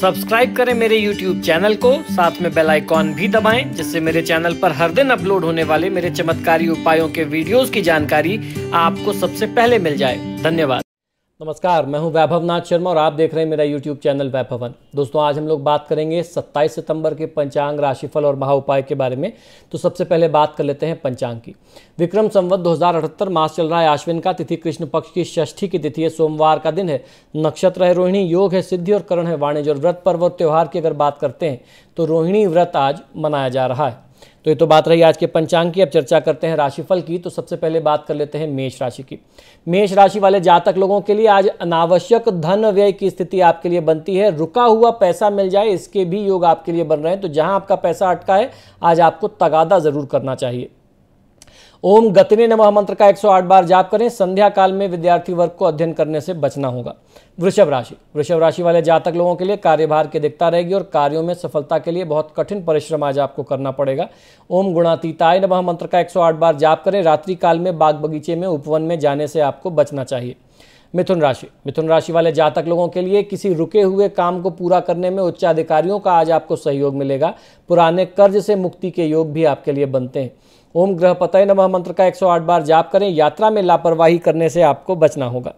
subscribe करें मेरे YouTube channel को साथ में बेल आइकॉन भी दबाएं जिससे मेरे चैनल पर हर दिन अपलोड होने वाले मेरे चमत्कारी उपायों के वीडियोस की जानकारी आपको सबसे पहले मिल जाए धन्यवाद नमस्कार मैं हूं वैभव नाथ शर्मा और आप देख रहे हैं मेरा यूट्यूब चैनल वैभवन दोस्तों आज हम लोग बात करेंगे 27 सितंबर के पंचांग राशिफल और महा उपाय के बारे में तो सबसे पहले बात कर लेते हैं पंचांग की विक्रम संवत दो मास चल रहा है आश्विन का तिथि कृष्ण पक्ष की षष्ठी की तिथि है सोमवार का दिन है नक्षत्र है रोहिणी योग है सिद्धि और करण है वाणिज्य और व्रत पर्व और त्यौहार की अगर बात करते हैं तो रोहिणी व्रत आज मनाया जा रहा है तो ये तो बात रही आज के पंचांग की अब चर्चा करते हैं राशिफल की तो सबसे पहले बात कर लेते हैं मेष राशि की मेष राशि वाले जातक लोगों के लिए आज अनावश्यक धन व्यय की स्थिति आपके लिए बनती है रुका हुआ पैसा मिल जाए इसके भी योग आपके लिए बन रहे हैं तो जहां आपका पैसा अटका है आज आपको तगादा जरूर करना चाहिए ओम गतने नमः मंत्र का 108 बार जाप करें संध्या काल में विद्यार्थी वर्ग को अध्ययन करने से बचना होगा वृषभ राशि वृषभ राशि वाले जातक लोगों के लिए कार्यभार की दिखता रहेगी और कार्यों में सफलता के लिए बहुत कठिन परिश्रम आज आपको करना पड़ेगा ओम गुणातीताय नमः मंत्र का 108 बार जाप करें रात्रि काल में बाग बगीचे में उपवन में जाने से आपको बचना चाहिए मिथुन राशि मिथुन राशि वाले जातक लोगों के लिए किसी रुके हुए काम को पूरा करने में उच्चाधिकारियों का आज आपको सहयोग मिलेगा पुराने कर्ज से मुक्ति के योग भी आपके लिए बनते हैं ओम ग्रह पतय नमः मंत्र का 108 बार जाप करें यात्रा में लापरवाही करने से आपको बचना होगा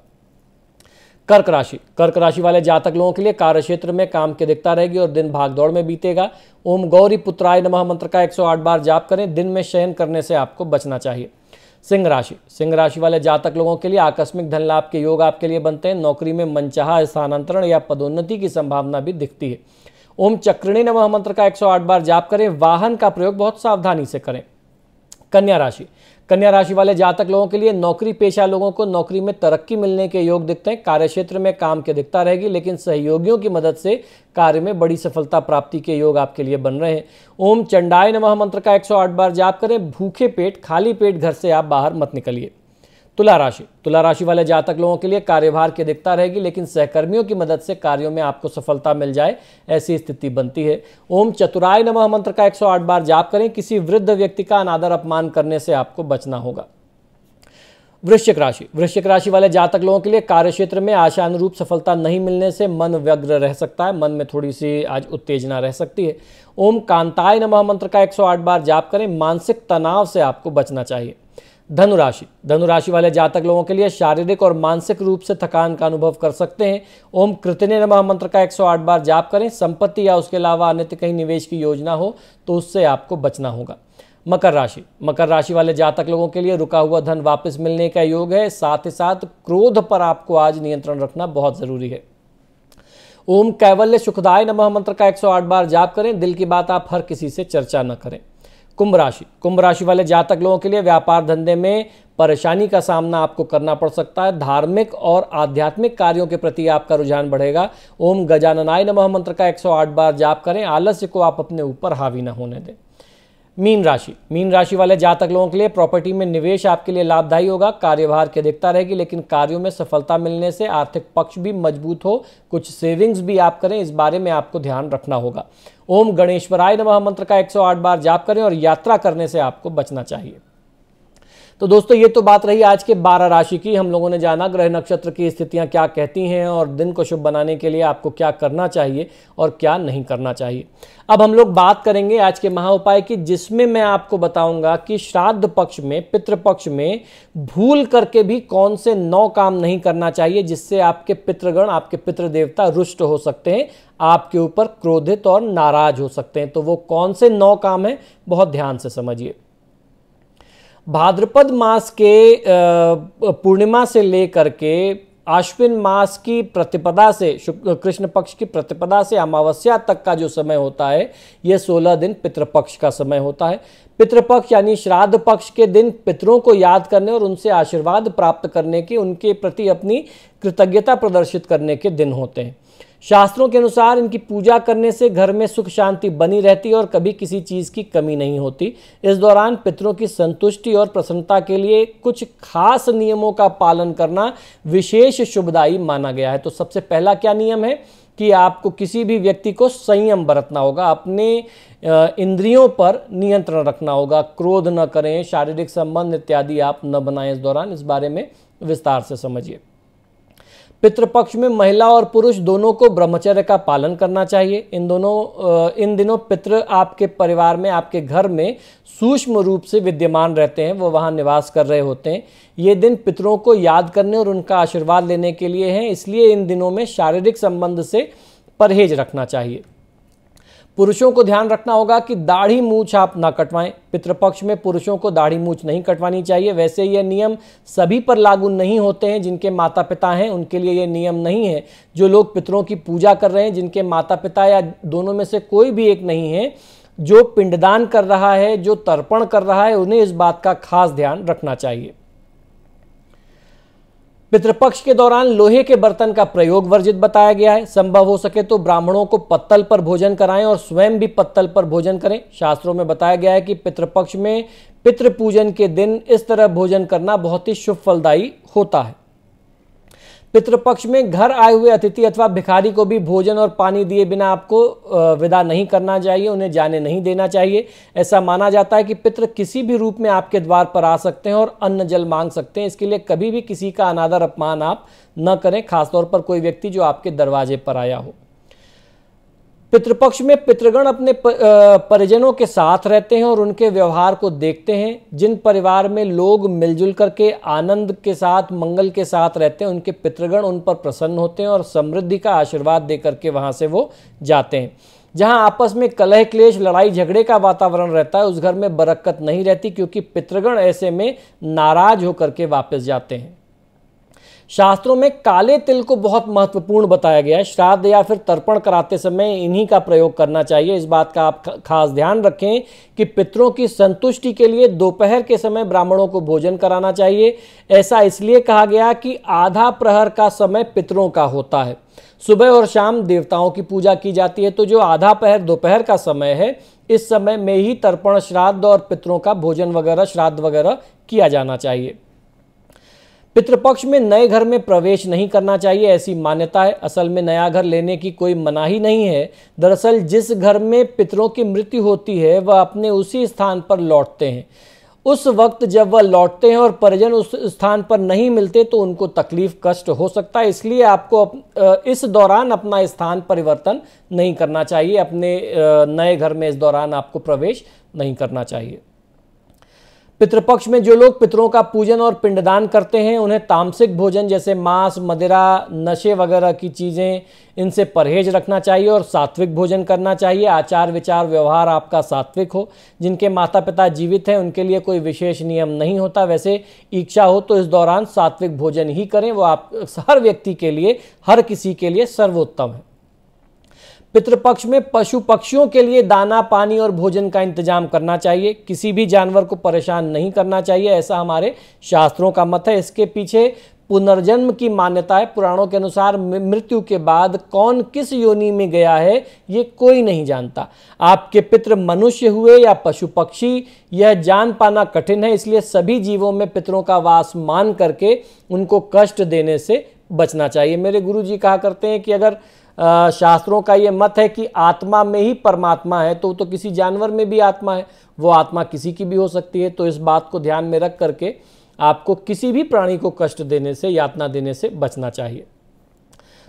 कर्क राशि कर्क राशि वाले जातक लोगों के लिए कार्य क्षेत्र में काम की अधिकता रहेगी और दिन भाग दौड़ में बीतेगा ओम गौरी पुत्राय नमः मंत्र का 108 बार जाप करें दिन में शयन करने से आपको बचना चाहिए सिंह राशि सिंह राशि वाले जातक लोगों के लिए आकस्मिक धन लाभ के योग आपके लिए बनते हैं नौकरी में मनचाहा स्थानांतरण या पदोन्नति की संभावना भी दिखती है ओम चक्रिणी नमः मंत्र का 108 बार जाप करें वाहन का प्रयोग बहुत सावधानी से करें कन्या राशि कन्या राशि वाले जातक लोगों के लिए नौकरी पेशा लोगों को नौकरी में तरक्की मिलने के योग दिखते हैं कार्य क्षेत्र में काम के दिखता रहेगी लेकिन सहयोगियों की मदद से कार्य में बड़ी सफलता प्राप्ति के योग आपके लिए बन रहे हैं ओम चंडाय नमः मंत्र का 108 बार जाप करें भूखे पेट खाली पेट घर से आप बाहर मत निकलिए तुला राशि तुला राशि वाले जातक लोगों के लिए कार्यभार की अधिकता रहेगी लेकिन सहकर्मियों की मदद से कार्यों में आपको सफलता मिल जाए ऐसी स्थिति बनती है ओम चतुराय नमः मंत्र का 108 बार जाप करें किसी वृद्ध व्यक्ति का अनादर अपमान करने से आपको बचना होगा वृश्चिक राशि वृश्चिक राशि वाले जातक लोगों के लिए कार्य क्षेत्र में आशानुरूप सफलता नहीं मिलने से मन व्यग्र रह सकता है मन में थोड़ी सी आज उत्तेजना रह सकती है ओम कांताय नमः मंत्र का 108 बार जाप करें मानसिक तनाव से आपको बचना चाहिए धनुराशि धनुराशि वाले जातक लोगों के लिए शारीरिक और मानसिक रूप से थकान का अनुभव कर सकते हैं ओम कृतने नमः मंत्र का 108 बार जाप करें संपत्ति या उसके अलावा अन्य कहीं निवेश की योजना हो तो उससे आपको बचना होगा मकर राशि मकर राशि वाले जातक लोगों के लिए रुका हुआ धन वापस मिलने का योग है साथ ही साथ क्रोध पर आपको आज नियंत्रण रखना बहुत ज़रूरी है ओम कैवल्य सुखदाय नमः मंत्र का 108 बार जाप करें दिल की बात आप हर किसी से चर्चा न करें कुंभ राशि कुंभ राशि वाले जातक लोगों के लिए व्यापार धंधे में परेशानी का सामना आपको करना पड़ सकता है धार्मिक और आध्यात्मिक कार्यों के प्रति आपका रुझान बढ़ेगा ओम गजाननाय नमः मंत्र का 108 बार जाप करें आलस्य को आप अपने ऊपर हावी न होने दें मीन राशि मीन राशि वाले जातक लोगों के लिए प्रॉपर्टी में निवेश आपके लिए लाभदायी होगा कार्यभार के दिखता रहेगी लेकिन कार्यों में सफलता मिलने से आर्थिक पक्ष भी मजबूत हो कुछ सेविंग्स भी आप करें इस बारे में आपको ध्यान रखना होगा ओम गणेश्वराय नमः मंत्र का 108 बार जाप करें और यात्रा करने से आपको बचना चाहिए तो दोस्तों ये तो बात रही आज के बारह राशि की हम लोगों ने जाना ग्रह नक्षत्र की स्थितियां क्या कहती हैं और दिन को शुभ बनाने के लिए आपको क्या करना चाहिए और क्या नहीं करना चाहिए अब हम लोग बात करेंगे आज के महा उपाय की जिसमें मैं आपको बताऊंगा कि श्राद्ध पक्ष में पितृपक्ष में भूल करके भी कौन से नौ काम नहीं करना चाहिए जिससे आपके पितृगण आपके पितृदेवता रुष्ट हो सकते हैं आपके ऊपर क्रोधित और नाराज हो सकते हैं तो वो कौन से नौ काम हैं बहुत ध्यान से समझिए भाद्रपद मास के पूर्णिमा से लेकर के आश्विन मास की प्रतिपदा से कृष्ण पक्ष की प्रतिपदा से अमावस्या तक का जो समय होता है ये 16 दिन पितृपक्ष का समय होता है पितृपक्ष यानी श्राद्ध पक्ष के दिन पितरों को याद करने और उनसे आशीर्वाद प्राप्त करने के उनके प्रति अपनी कृतज्ञता प्रदर्शित करने के दिन होते हैं शास्त्रों के अनुसार इनकी पूजा करने से घर में सुख शांति बनी रहती है और कभी किसी चीज़ की कमी नहीं होती इस दौरान पितरों की संतुष्टि और प्रसन्नता के लिए कुछ खास नियमों का पालन करना विशेष शुभदायी माना गया है तो सबसे पहला क्या नियम है कि आपको किसी भी व्यक्ति को संयम बरतना होगा अपने इंद्रियों पर नियंत्रण रखना होगा क्रोध न करें शारीरिक संबंध इत्यादि आप न बनाएं इस दौरान इस बारे में विस्तार से समझिए पितृपक्ष में महिला और पुरुष दोनों को ब्रह्मचर्य का पालन करना चाहिए इन दोनों इन दिनों पितृ आपके परिवार में आपके घर में सूक्ष्म रूप से विद्यमान रहते हैं वो वहाँ निवास कर रहे होते हैं ये दिन पितरों को याद करने और उनका आशीर्वाद लेने के लिए हैं इसलिए इन दिनों में शारीरिक संबंध से परहेज रखना चाहिए पुरुषों को ध्यान रखना होगा कि दाढ़ी मूछ आप ना कटवाएं पितृपक्ष में पुरुषों को दाढ़ी मूछ नहीं कटवानी चाहिए वैसे ये नियम सभी पर लागू नहीं होते हैं जिनके माता पिता हैं उनके लिए ये नियम नहीं है जो लोग पितरों की पूजा कर रहे हैं जिनके माता पिता या दोनों में से कोई भी एक नहीं है जो पिंडदान कर रहा है जो तर्पण कर रहा है उन्हें इस बात का खास ध्यान रखना चाहिए पितृपक्ष के दौरान लोहे के बर्तन का प्रयोग वर्जित बताया गया है संभव हो सके तो ब्राह्मणों को पत्तल पर भोजन कराएं और स्वयं भी पत्तल पर भोजन करें शास्त्रों में बताया गया है कि पितृपक्ष में पितृ पूजन के दिन इस तरह भोजन करना बहुत ही शुभ फलदायी होता है पितृपक्ष में घर आए हुए अतिथि अथवा भिखारी को भी भोजन और पानी दिए बिना आपको विदा नहीं करना चाहिए उन्हें जाने नहीं देना चाहिए ऐसा माना जाता है कि पितृ किसी भी रूप में आपके द्वार पर आ सकते हैं और अन्न जल मांग सकते हैं इसके लिए कभी भी किसी का अनादर अपमान आप न करें खासतौर पर कोई व्यक्ति जो आपके दरवाजे पर आया हो पितृपक्ष में पितृगण अपने परिजनों के साथ रहते हैं और उनके व्यवहार को देखते हैं जिन परिवार में लोग मिलजुल करके आनंद के साथ मंगल के साथ रहते हैं उनके पितृगण उन पर प्रसन्न होते हैं और समृद्धि का आशीर्वाद दे करके वहाँ से वो जाते हैं जहाँ आपस में कलह क्लेश लड़ाई झगड़े का वातावरण रहता है उस घर में बरक्कत नहीं रहती क्योंकि पितृगण ऐसे में नाराज होकर के वापस जाते हैं शास्त्रों में काले तिल को बहुत महत्वपूर्ण बताया गया है श्राद्ध या फिर तर्पण कराते समय इन्हीं का प्रयोग करना चाहिए इस बात का आप खास ध्यान रखें कि पितरों की संतुष्टि के लिए दोपहर के समय ब्राह्मणों को भोजन कराना चाहिए ऐसा इसलिए कहा गया कि आधा प्रहर का समय पितरों का होता है सुबह और शाम देवताओं की पूजा की जाती है तो जो आधा पहर दोपहर का समय है इस समय में ही तर्पण श्राद्ध और पितरों का भोजन वगैरह श्राद्ध वगैरह किया जाना चाहिए पितृपक्ष में नए घर में प्रवेश नहीं करना चाहिए ऐसी मान्यता है असल में नया घर लेने की कोई मनाही नहीं है दरअसल जिस घर में पितरों की मृत्यु होती है वह अपने उसी स्थान पर लौटते हैं उस वक्त जब वह लौटते हैं और परिजन उस स्थान पर नहीं मिलते तो उनको तकलीफ कष्ट हो सकता है इसलिए आपको अप, इस दौरान अपना स्थान परिवर्तन नहीं करना चाहिए अपने नए घर में इस दौरान आपको प्रवेश नहीं करना चाहिए पितृपक्ष में जो लोग पितरों का पूजन और पिंडदान करते हैं उन्हें तामसिक भोजन जैसे मांस मदिरा नशे वगैरह की चीज़ें इनसे परहेज रखना चाहिए और सात्विक भोजन करना चाहिए आचार विचार व्यवहार आपका सात्विक हो जिनके माता पिता जीवित हैं उनके लिए कोई विशेष नियम नहीं होता वैसे इच्छा हो तो इस दौरान सात्विक भोजन ही करें वो आप हर व्यक्ति के लिए हर किसी के लिए सर्वोत्तम है पितृपक्ष में पशु पक्षियों के लिए दाना पानी और भोजन का इंतजाम करना चाहिए किसी भी जानवर को परेशान नहीं करना चाहिए ऐसा हमारे शास्त्रों का मत है इसके पीछे पुनर्जन्म की मान्यता है पुराणों के अनुसार मृत्यु के बाद कौन किस योनि में गया है ये कोई नहीं जानता आपके पितृ मनुष्य हुए या पशु पक्षी यह जान पाना कठिन है इसलिए सभी जीवों में पितरों का वास मान करके उनको कष्ट देने से बचना चाहिए मेरे गुरु जी कहा करते हैं कि अगर शास्त्रों का ये मत है कि आत्मा में ही परमात्मा है तो तो किसी जानवर में भी आत्मा है वो आत्मा किसी की भी हो सकती है तो इस बात को ध्यान में रख करके आपको किसी भी प्राणी को कष्ट देने से यातना देने से बचना चाहिए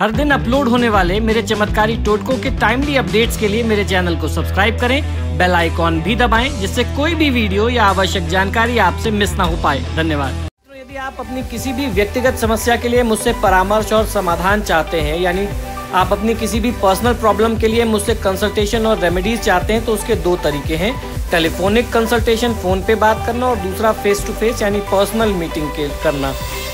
हर दिन अपलोड होने वाले मेरे चमत्कारी टोटकों के टाइमली अपडेट्स के लिए मेरे चैनल को सब्सक्राइब करें बेल आइकॉन भी दबाएं जिससे कोई भी वीडियो या आवश्यक जानकारी आपसे मिस ना हो पाए धन्यवाद तो यदि आप अपनी किसी भी व्यक्तिगत समस्या के लिए मुझसे परामर्श और समाधान चाहते हैं यानी आप अपनी किसी भी पर्सनल प्रॉब्लम के लिए मुझसे कंसल्टेशन और रेमेडीज चाहते हैं तो उसके दो तरीके हैं टेलीफोनिक कंसल्टेशन फ़ोन पे बात करना और दूसरा फेस टू फेस यानी पर्सनल मीटिंग के करना